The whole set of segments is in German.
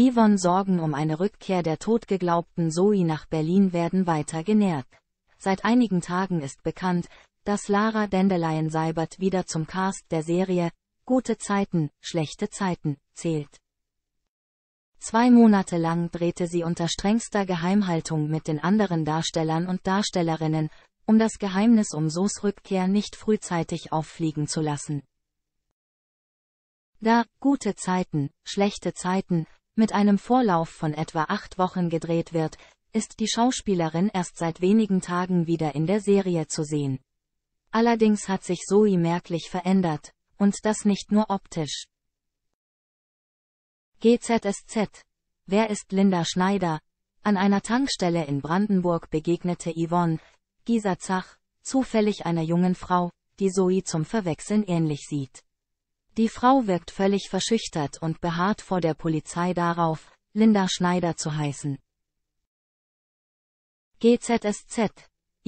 Yvonne Sorgen um eine Rückkehr der totgeglaubten Zoe nach Berlin werden weiter genährt. Seit einigen Tagen ist bekannt, dass Lara Dandelion Seibert wieder zum Cast der Serie Gute Zeiten, schlechte Zeiten zählt. Zwei Monate lang drehte sie unter strengster Geheimhaltung mit den anderen Darstellern und Darstellerinnen, um das Geheimnis um Sos Rückkehr nicht frühzeitig auffliegen zu lassen. Da Gute Zeiten, schlechte Zeiten mit einem Vorlauf von etwa acht Wochen gedreht wird, ist die Schauspielerin erst seit wenigen Tagen wieder in der Serie zu sehen. Allerdings hat sich Zoe merklich verändert, und das nicht nur optisch. GZSZ. Wer ist Linda Schneider? An einer Tankstelle in Brandenburg begegnete Yvonne, Gisa Zach, zufällig einer jungen Frau, die Zoe zum Verwechseln ähnlich sieht. Die Frau wirkt völlig verschüchtert und beharrt vor der Polizei darauf, Linda Schneider zu heißen. GZSZ.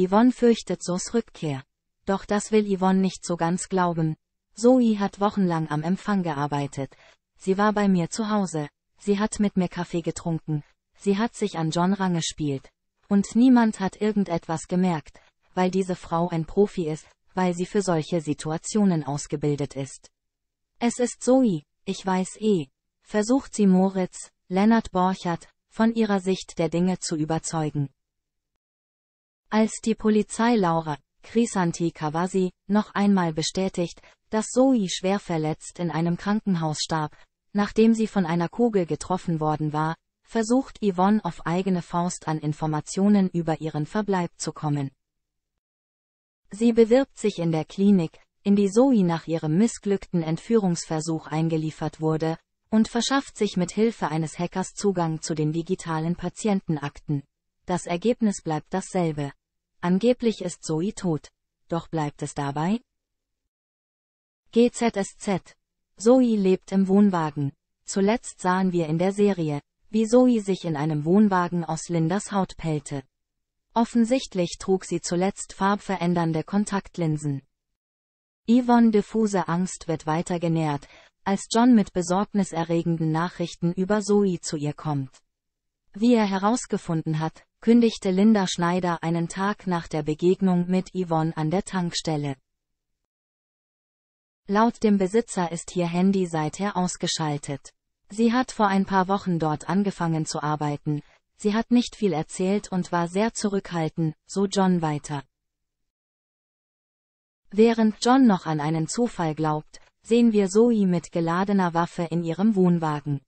Yvonne fürchtet Sos Rückkehr. Doch das will Yvonne nicht so ganz glauben. Zoe hat wochenlang am Empfang gearbeitet. Sie war bei mir zu Hause. Sie hat mit mir Kaffee getrunken. Sie hat sich an John rangespielt. Und niemand hat irgendetwas gemerkt, weil diese Frau ein Profi ist, weil sie für solche Situationen ausgebildet ist. Es ist Zoe, ich weiß eh. Versucht sie Moritz, Lennart Borchert, von ihrer Sicht der Dinge zu überzeugen. Als die Polizei Laura, Krisanti Kawasi, noch einmal bestätigt, dass Zoe schwer verletzt in einem Krankenhaus starb, nachdem sie von einer Kugel getroffen worden war, versucht Yvonne auf eigene Faust an Informationen über ihren Verbleib zu kommen. Sie bewirbt sich in der Klinik, in die Zoe nach ihrem missglückten Entführungsversuch eingeliefert wurde, und verschafft sich mit Hilfe eines Hackers Zugang zu den digitalen Patientenakten. Das Ergebnis bleibt dasselbe. Angeblich ist Zoe tot. Doch bleibt es dabei? GZSZ. Zoe lebt im Wohnwagen. Zuletzt sahen wir in der Serie, wie Zoe sich in einem Wohnwagen aus Lindas Haut pellte. Offensichtlich trug sie zuletzt farbverändernde Kontaktlinsen. Yvonne diffuse Angst wird weiter genährt, als John mit besorgniserregenden Nachrichten über Zoe zu ihr kommt. Wie er herausgefunden hat, kündigte Linda Schneider einen Tag nach der Begegnung mit Yvonne an der Tankstelle. Laut dem Besitzer ist ihr Handy seither ausgeschaltet. Sie hat vor ein paar Wochen dort angefangen zu arbeiten, sie hat nicht viel erzählt und war sehr zurückhaltend, so John weiter. Während John noch an einen Zufall glaubt, sehen wir Zoe mit geladener Waffe in ihrem Wohnwagen.